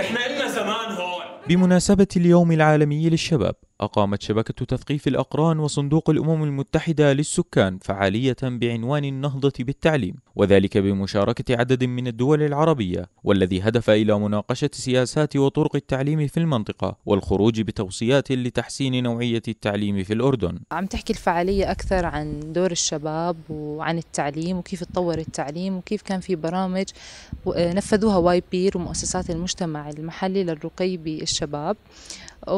احنا زمان هون بمناسبة اليوم العالمي للشباب أقامت شبكة تثقيف الأقران وصندوق الأمم المتحدة للسكان فعالية بعنوان النهضة بالتعليم وذلك بمشاركة عدد من الدول العربية والذي هدف إلى مناقشة سياسات وطرق التعليم في المنطقة والخروج بتوصيات لتحسين نوعية التعليم في الأردن عم تحكي الفعالية أكثر عن دور الشباب وعن التعليم وكيف تطور التعليم وكيف كان في برامج آه، نفذوها واي بير ومؤسسات المجتمع المحلي للرقي بالشباب آه،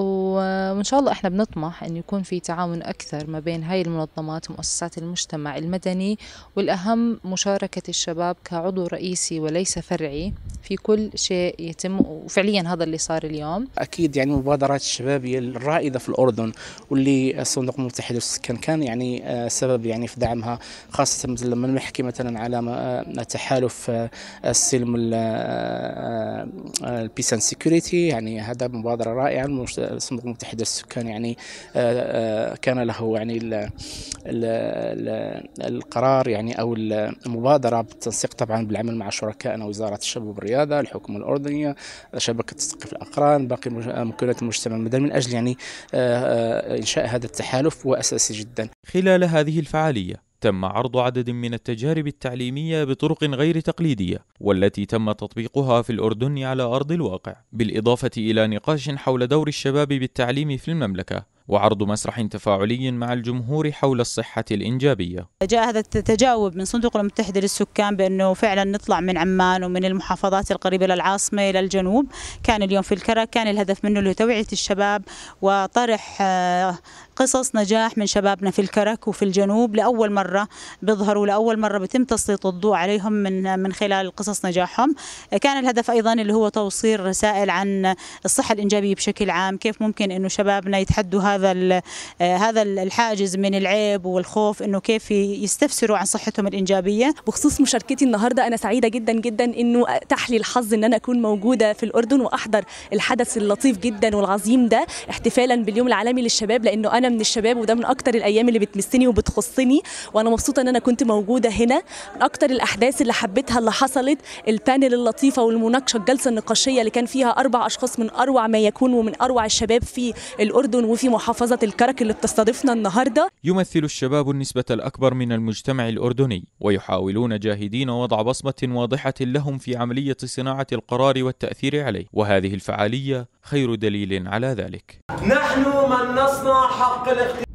وإن شاء الله احنا بنطمح أن يكون في تعاون أكثر ما بين هاي المنظمات ومؤسسات المجتمع المدني والأهم مشاركة الشباب كعضو رئيسي وليس فرعي في كل شيء يتم وفعليا هذا اللي صار اليوم اكيد يعني مبادرات الشبابيه الرائده في الاردن واللي الصندوق المتحد للسكان كان يعني آه، سبب يعني في دعمها خاصه مثل لما نحكي مثلا على آه، تحالف آه، السلم البيس اند سكيورتي يعني هذا مبادره رائعه الصندوق المتحد للسكان يعني كان له يعني الـ الـ الـ القرار يعني او المبادره بالتنسيق طبعا بالعمل مع شركائنا وزاره الشباب والرياضه الرياضه الحكومه الاردنيه شبكه تثقيف الاقران باقي آه، مكونات المجتمع المدني من اجل يعني آه، آه، انشاء هذا التحالف هو اساسي جدا خلال هذه الفعاليه تم عرض عدد من التجارب التعليمية بطرق غير تقليدية والتي تم تطبيقها في الأردن على أرض الواقع بالإضافة إلى نقاش حول دور الشباب بالتعليم في المملكة وعرض مسرح تفاعلي مع الجمهور حول الصحة الإنجابية جاء هذا التجاوب من صندوق المتحدة للسكان بأنه فعلا نطلع من عمان ومن المحافظات القريبة للعاصمة إلى الجنوب كان اليوم في الكرك كان الهدف منه لتوعية الشباب وطرح آه، قصص نجاح من شبابنا في الكرك وفي الجنوب لأول مرة بيظهروا لأول مرة بتم تسليط الضوء عليهم من من خلال قصص نجاحهم كان الهدف أيضا اللي هو توصيل رسائل عن الصحة الإنجابية بشكل عام كيف ممكن أنه شبابنا يتحدوا هذا هذا آه، هذا الحاجز من العيب والخوف انه كيف يستفسروا عن صحتهم الانجابيه بخصوص مشاركتي النهارده انا سعيده جدا جدا انه اتاح لي الحظ ان انا اكون موجوده في الاردن واحضر الحدث اللطيف جدا والعظيم ده احتفالا باليوم العالمي للشباب لانه انا من الشباب وده من اكتر الايام اللي بتمسني وبتخصني وانا مبسوطه ان انا كنت موجوده هنا من اكتر الاحداث اللي حبيتها اللي حصلت البانل اللطيفه والمناقشه الجلسه النقاشيه اللي كان فيها اربع اشخاص من اروع ما يكون ومن اروع الشباب في الاردن وفي محافظة محافظة الكرك اللي بتستضيفنا النهاردة يمثل الشباب النسبة الأكبر من المجتمع الأردني ويحاولون جاهدين وضع بصمة واضحة لهم في عملية صناعة القرار والتأثير عليه وهذه الفعالية خير دليل على ذلك نحن من نصنع حق الاختيار